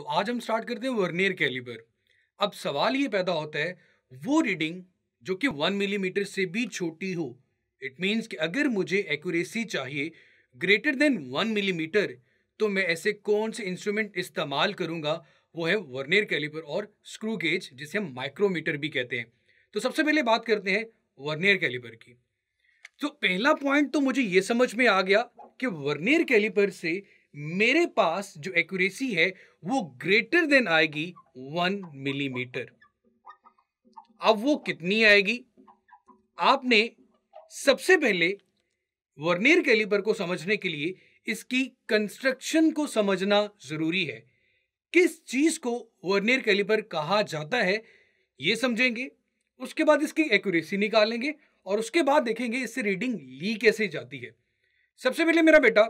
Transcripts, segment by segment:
तो आज हम स्टार्ट करते हैं वर्नियर कैलिबर अब सवाल ये पैदा होता है वो रीडिंग जो कि वन मिलीमीटर से भी छोटी हो इट मीन्स कि अगर मुझे एक्यूरेसी चाहिए ग्रेटर देन वन मिलीमीटर तो मैं ऐसे कौन से इंस्ट्रूमेंट इस्तेमाल करूंगा वो है वर्नियर कैलिपर और स्क्रू गेज जिसे हम माइक्रोमीटर भी कहते हैं तो सबसे पहले बात करते हैं वर्नियर कैलिपर की तो पहला पॉइंट तो मुझे ये समझ में आ गया कि वर्नियर कैलिपर से मेरे पास जो एक्यूरेसी है वो ग्रेटर देन आएगी वन मिलीमीटर अब वो कितनी आएगी आपने सबसे पहले वर्नियर कैलिपर को समझने के लिए इसकी कंस्ट्रक्शन को समझना जरूरी है किस चीज को वर्नियर कैलिपर कहा जाता है ये समझेंगे उसके बाद इसकी एक्यूरेसी निकालेंगे और उसके बाद देखेंगे इससे रीडिंग ली कैसे जाती है सबसे पहले मेरा बेटा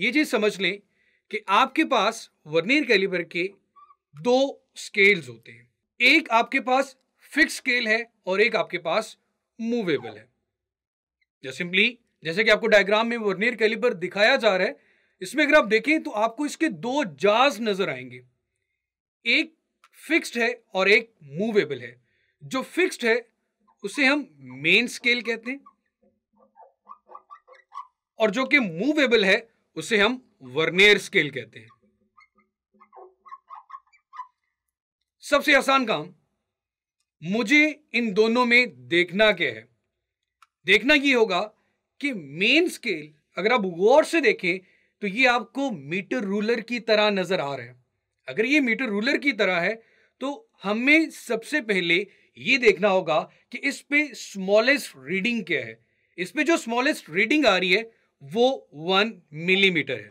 ये चीज़ समझ लें कि आपके पास वर्नियर कैलिबर के दो स्केल्स होते हैं एक आपके पास फिक्स स्केल है और एक आपके पास मूवेबल है या सिंपली जैसे कि आपको डायग्राम में वर्नियर कैलिबर दिखाया जा रहा है इसमें अगर आप देखें तो आपको इसके दो जाज नजर आएंगे एक फिक्स्ड है और एक मूवेबल है जो फिक्स्ड है उसे हम मेन स्केल कहते हैं और जो कि मूवेबल है उसे हम वर्नियर स्केल कहते हैं सबसे आसान काम मुझे इन दोनों में देखना क्या है देखना यह होगा कि मेन स्केल अगर आप गौर से देखें तो ये आपको मीटर रूलर की तरह नजर आ रहा है अगर ये मीटर रूलर की तरह है तो हमें सबसे पहले ये देखना होगा कि इस पे स्मॉलेस्ट रीडिंग क्या है इस पे जो स्मॉलेस्ट रीडिंग आ रही है वो वन मिलीमीटर है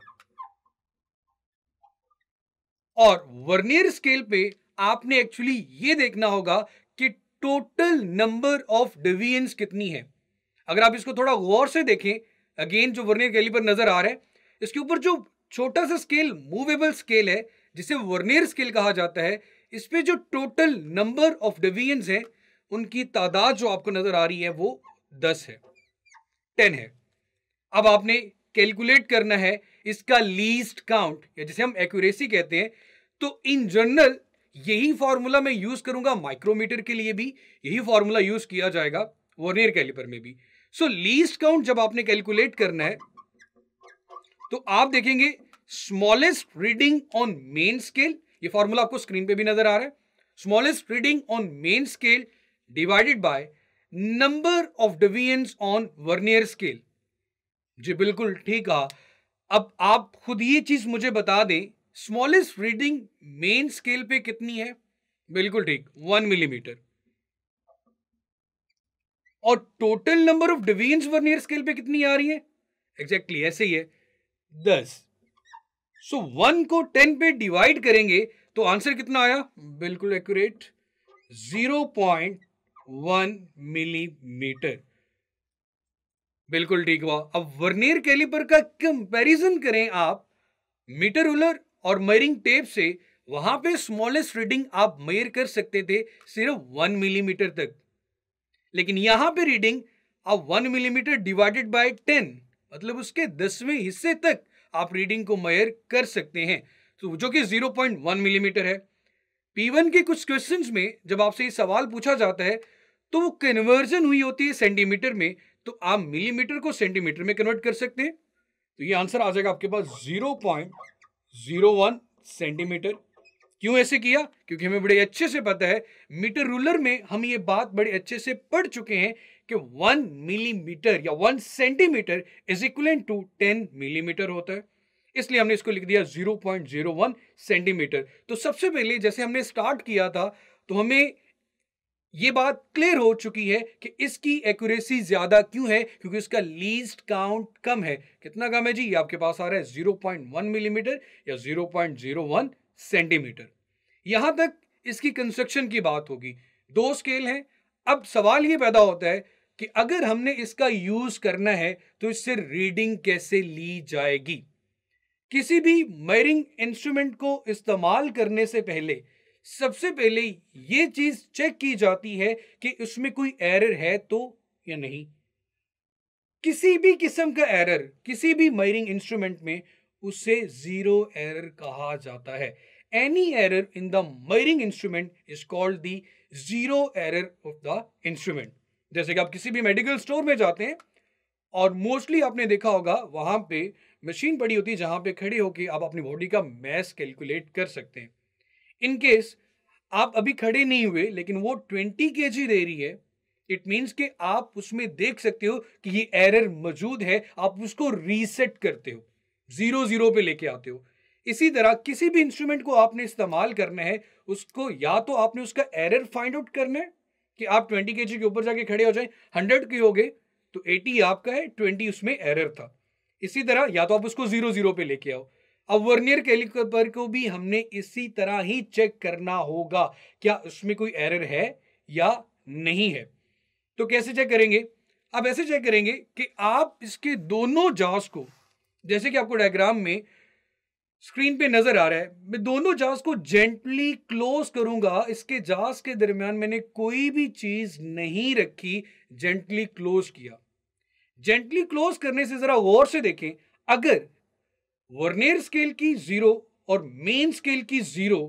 और वर्नियर स्केल पे आपने एक्चुअली ये देखना होगा कि टोटल नंबर ऑफ डिवियंस कितनी है अगर आप इसको थोड़ा गौर से देखें अगेन जो वर्नियर कैलिपर नजर आ रहा है इसके ऊपर जो छोटा सा स्केल मूवेबल स्केल है जिसे वर्नियर स्केल कहा जाता है इस पे जो टोटल नंबर ऑफ डिविजन्स है उनकी तादाद जो आपको नजर आ रही है वो दस है टेन है अब आपने कैलकुलेट करना है इसका लीस्ट काउंट या जिसे हम एक्यूरेसी कहते हैं तो इन जनरल यही फॉर्मूला मैं यूज करूंगा माइक्रोमीटर के लिए भी यही फॉर्मूला यूज किया जाएगा वर्नियर कैलिपर में भी सो लीस्ट काउंट जब आपने कैलकुलेट करना है तो आप देखेंगे smallest reading on main scale ये फॉर्मूला आपको स्क्रीन पे भी नजर आ रहा है smallest reading on main scale divided by number of division on vernier scale जी बिल्कुल ठीक कहा अब आप खुद ये चीज मुझे बता दें स्मॉलेस्ट रीडिंग मेन स्केल पे कितनी है बिल्कुल ठीक वन मिलीमीटर और total number of division vernier scale पे कितनी आ रही है एग्जैक्टली exactly, ऐसे ही है दस सो so, वन को टेन पे डिवाइड करेंगे तो आंसर कितना आया बिल्कुल accurate zero point one millimetre बिल्कुल ठीक हुआ अब वर्नियर कैलिपर का कंपैरिजन करें आप मीटर रूलर और मयरिंग टेप से वहां पे स्मॉलेस्ट रीडिंग आप मेयर कर सकते थे सिर्फ वन मिलीमीटर तक लेकिन यहां पे रीडिंग आप one millimetre divided by ten मतलब उसके दसवें हिस्से तक आप रीडिंग को मेयर कर सकते हैं तो जो कि जीरो पॉइंट वन मिलीमीटर है पी वन के कुछ क्वेश्चन में जब आपसे ये सवाल पूछा जाता है तो वो कन्वर्जन हुई होती है सेंटीमीटर में तो आप मिलीमीटर को सेंटीमीटर में कन्वर्ट कर सकते हैं तो ये आंसर आ जाएगा आपके पास zero point zero one centimetre क्यों ऐसे किया क्योंकि हमें बड़े अच्छे से पता है मीटर रूलर में हम ये बात बड़े अच्छे से पढ़ चुके हैं कि वन मिलीमीटर या one centimetre is equivalent to ten millimetre होता है इसलिए हमने इसको लिख दिया 0.01 सेंटीमीटर तो सबसे पहले जैसे हमने स्टार्ट किया था तो हमें ये बात क्लियर हो चुकी है कि इसकी एक्यूरेसी ज्यादा क्यों है क्योंकि इसका लीस्ट काउंट कम है कितना कम है जी ये आपके पास आ रहा है 0.1 मिलीमीटर mm या 0.01 सेंटीमीटर यहां तक इसकी कंस्ट्रक्शन की बात होगी दो स्केल हैं अब सवाल ये पैदा होता है कि अगर हमने इसका यूज करना है तो इससे रीडिंग कैसे ली जाएगी किसी भी मेयरिंग इंस्ट्रूमेंट को इस्तेमाल करने से पहले सबसे पहले ये चीज चेक की जाती है कि उसमें कोई एरर है तो या नहीं किसी भी किस्म का एरर किसी भी मायरिंग इंस्ट्रूमेंट में उसे जीरो एरर कहा जाता है any error in the measuring instrument is called the zero error of the instrument जैसे कि आप किसी भी मेडिकल स्टोर में जाते हैं और मोस्टली आपने देखा होगा वहां पे मशीन पड़ी होती है जहां पे खड़े होकर आप अपनी बॉडी का मैस कैलकुलेट कर सकते हैं इनकेस आप अभी खड़े नहीं हुए लेकिन वो ट्वेंटी के दे रही है इट मीन्स कि आप उसमें देख सकते हो कि ये एरर मौजूद है आप उसको रीसेट करते हो जीरो जीरो पे लेके आते हो इसी तरह किसी भी इंस्ट्रूमेंट को आपने इस्तेमाल करना है उसको या तो आपने उसका एरर फाइंड आउट करना है कि आप ट्वेंटी के के ऊपर जाके खड़े हो जाए हंड्रेड के हो गए तो एटी आपका है ट्वेंटी उसमें एरर था इसी तरह या तो आप उसको जीरो जीरो पे लेके आओ अब वर्नियर कैलिपर को भी हमने इसी तरह ही चेक करना होगा क्या उसमें कोई एरर है या नहीं है तो कैसे चेक करेंगे आप ऐसे चेक करेंगे कि आप इसके दोनों जास को जैसे कि आपको डायग्राम में स्क्रीन पे नजर आ रहा है मैं दोनों जहाज को जेंटली क्लोज करूंगा इसके जहाज के दरमियान मैंने कोई भी चीज नहीं रखी जेंटली क्लोज किया जेंटली क्लोज करने से जरा गौर से देखें अगर वर्नियर स्केल की जीरो और मेन स्केल की जीरो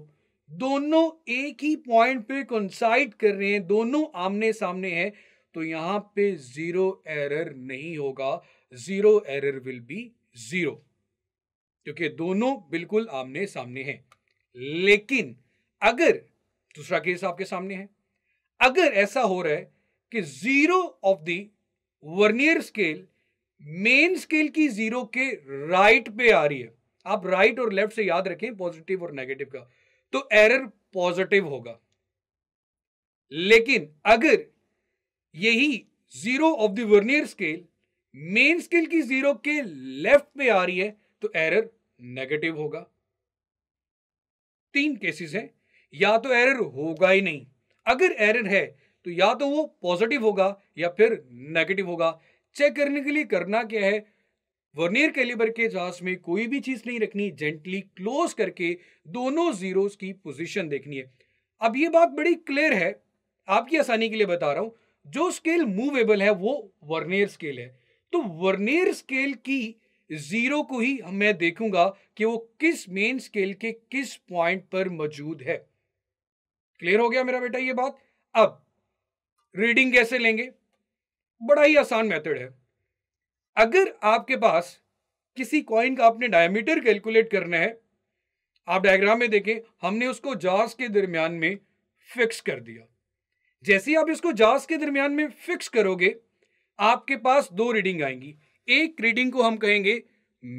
दोनों एक ही पॉइंट पे कंसाइड कर रहे हैं दोनों आमने सामने हैं तो यहां पे जीरो एरर नहीं होगा zero error will be zero क्योंकि दोनों बिल्कुल आमने सामने हैं लेकिन अगर दूसरा केस आपके सामने है अगर ऐसा हो रहा है कि zero of vernier vernier scale main scale की जीरो के राइट पे आ रही है आप राइट और लेफ्ट से याद रखें पॉजिटिव और नेगेटिव का तो एरर पॉजिटिव होगा लेकिन अगर यही zero of the vernier scale main scale की जीरो के लेफ्ट पे आ रही है तो एरर नेगेटिव होगा तीन केसेस हैं या तो एरर होगा ही नहीं अगर एरर है तो या तो वो पॉजिटिव होगा या फिर नेगेटिव होगा चेक करने के लिए करना क्या है वर्नियर कैलिबर के जहाज में कोई भी चीज नहीं रखनी जेंटली क्लोज करके दोनों जीरोस की पोजीशन देखनी है अब ये बात बड़ी क्लियर है आपकी आसानी के लिए बता रहा हूं जो स्केल मूवेबल है वो वर्नियर स्केल है तो वर्नियर स्केल की जीरो को ही मैं देखूंगा कि वो किस मेन स्केल के किस पॉइंट पर मौजूद है क्लियर हो गया मेरा बेटा ये बात अब रीडिंग कैसे लेंगे बड़ा ही आसान मेथड है अगर आपके पास किसी कॉइन का आपने डायमीटर कैलकुलेट करना है आप डायग्राम में देखें हमने उसको जास के दरमियान में फिक्स कर दिया जैसे ही आप इसको जास के दरमियान में फिक्स करोगे आपके पास दो रीडिंग आएंगी एक रीडिंग को हम कहेंगे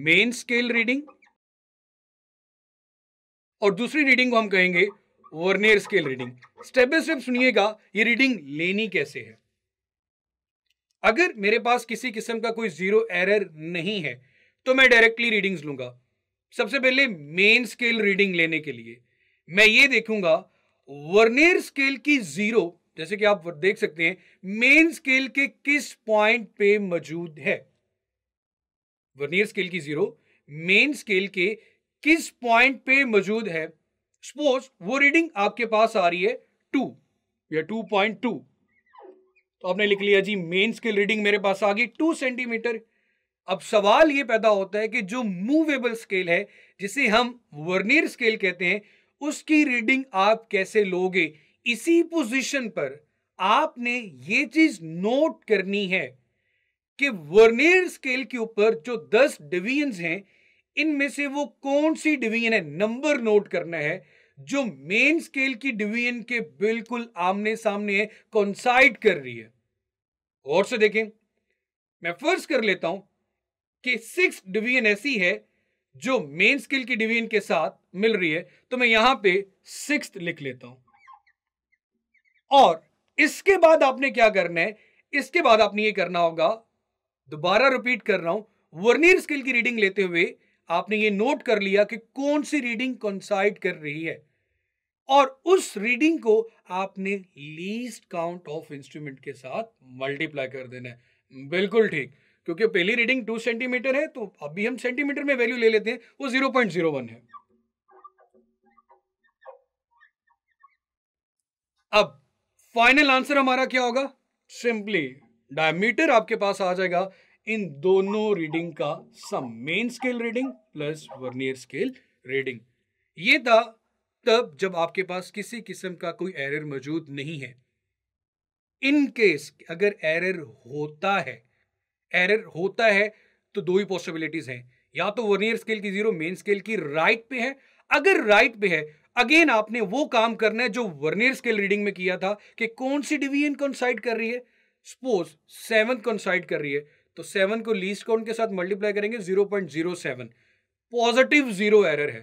मेन स्केल रीडिंग और दूसरी रीडिंग को हम कहेंगे vernier scale reading step by step सुनिएगा ये रीडिंग लेनी कैसे है अगर मेरे पास किसी किस्म का कोई जीरो एरर नहीं है तो मैं डायरेक्टली रीडिंग्स लूंगा सबसे पहले मेन स्केल रीडिंग लेने के लिए मैं ये देखूंगा वर्नियर स्केल की जीरो जैसे कि आप देख सकते हैं मेन स्केल के किस पॉइंट पे मौजूद है वर्नियर स्केल की जीरो मेन स्केल के किस पॉइंट पे मौजूद है सपोज वो रीडिंग आपके पास आ रही है टू या टू पॉइंट टू तो आपने लिख लिया जी मेन स्केल रीडिंग मेरे पास आ गई टू सेंटीमीटर अब सवाल ये पैदा होता है कि जो मूवेबल स्केल है जिसे हम वर्नियर स्केल कहते हैं उसकी रीडिंग आप कैसे लोगे इसी पोजीशन पर आपने ये चीज नोट करनी है कि वर्नियर स्केल के ऊपर जो 10 डिवीजन हैं इनमें से वो कौन सी डिवीजन है नंबर नोट करना है जो मेन स्केल की डिवीजन के बिल्कुल आमने सामने कॉन्साइड कर रही है और से देखें मैं फर्ज कर लेता हूं कि सिक्स डिवीजन ऐसी है जो मेन स्केल की डिवीजन के साथ मिल रही है तो मैं यहां पे सिक्स लिख लेता हूं और इसके बाद आपने क्या करना है इसके बाद आपने ये करना होगा दोबारा रिपीट कर रहा हूं वर्नियर स्केल की रीडिंग लेते हुए आपने ये नोट कर लिया कि कौन सी रीडिंग कंसाइड कर रही है और उस रीडिंग को आपने लीस्ट काउंट ऑफ इंस्ट्रूमेंट के साथ मल्टीप्लाई कर देना है बिल्कुल ठीक क्योंकि पहली रीडिंग टू सेंटीमीटर है तो अभी हम सेंटीमीटर में वैल्यू ले लेते हैं वो जीरो पॉइंट जीरो वन है अब फाइनल आंसर हमारा क्या होगा सिंपली डायमीटर आपके पास आ जाएगा इन दोनों रीडिंग का sum main scale reading plus vernier scale reading ये था तब जब आपके पास किसी किस्म का कोई एरर मौजूद नहीं है इन केस अगर एरर होता है एरर होता है तो दो ही पॉसिबिलिटीज हैं या तो वर्नियर स्केल की जीरो मेन स्केल की राइट पे है अगर राइट पे है अगेन आपने वो काम करना है जो वर्नियर स्केल रीडिंग में किया था कि कौन सी डिवीजन कॉन्साइड कर रही है सपोज सेवन कॉन्साइड कर रही है तो सेवन को लीस्ट काउंट के साथ मल्टीप्लाई करेंगे zero point zero seven positive zero error है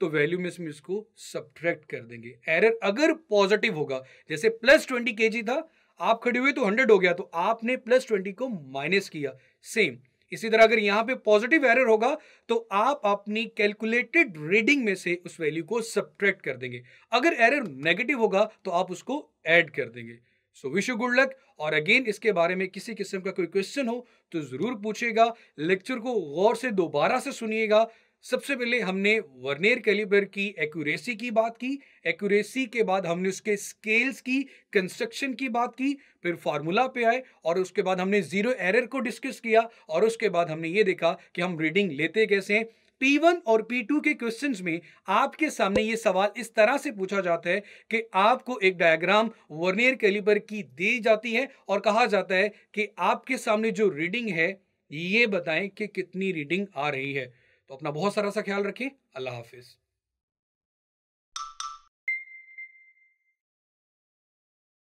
तो वैल्यू में इसमें इसको सब्ट्रैक्ट कर देंगे एरर अगर पॉजिटिव होगा जैसे प्लस ट्वेंटी के था आप खड़े हुए तो हंड्रेड हो गया तो आपने प्लस ट्वेंटी को माइनस किया सेम इसी तरह अगर यहां पे पॉजिटिव एरर होगा तो आप अपनी कैलकुलेटेड रीडिंग में से उस वैल्यू को सब्ट्रैक्ट कर देंगे अगर एरर नेगेटिव होगा तो आप उसको ऐड कर देंगे so wish you good luck और अगेन इसके बारे में किसी किस्म का कोई क्वेश्चन हो तो ज़रूर पूछेगा लेक्चर को गौर से दोबारा से सुनिएगा सबसे पहले हमने वर्नेर कैलिबर की एक्यूरेसी की बात की एक्यूरेसी के बाद हमने उसके स्केल्स की कंस्ट्रक्शन की बात की फिर फार्मूला पे आए और उसके बाद हमने ज़ीरो एरर को डिस्कस किया और उसके बाद हमने ये देखा कि हम रीडिंग लेते कैसे हैं P1 और P2 के क्वेश्चन में आपके सामने ये सवाल इस तरह से पूछा जाता है कि आपको एक डायग्राम वर्नियर कैलिपर की दी जाती है और कहा जाता है कि आपके सामने जो रीडिंग है ये बताएं कि कितनी रीडिंग आ रही है तो अपना बहुत सारा सा ख्याल रखें अल्लाह हाफिज़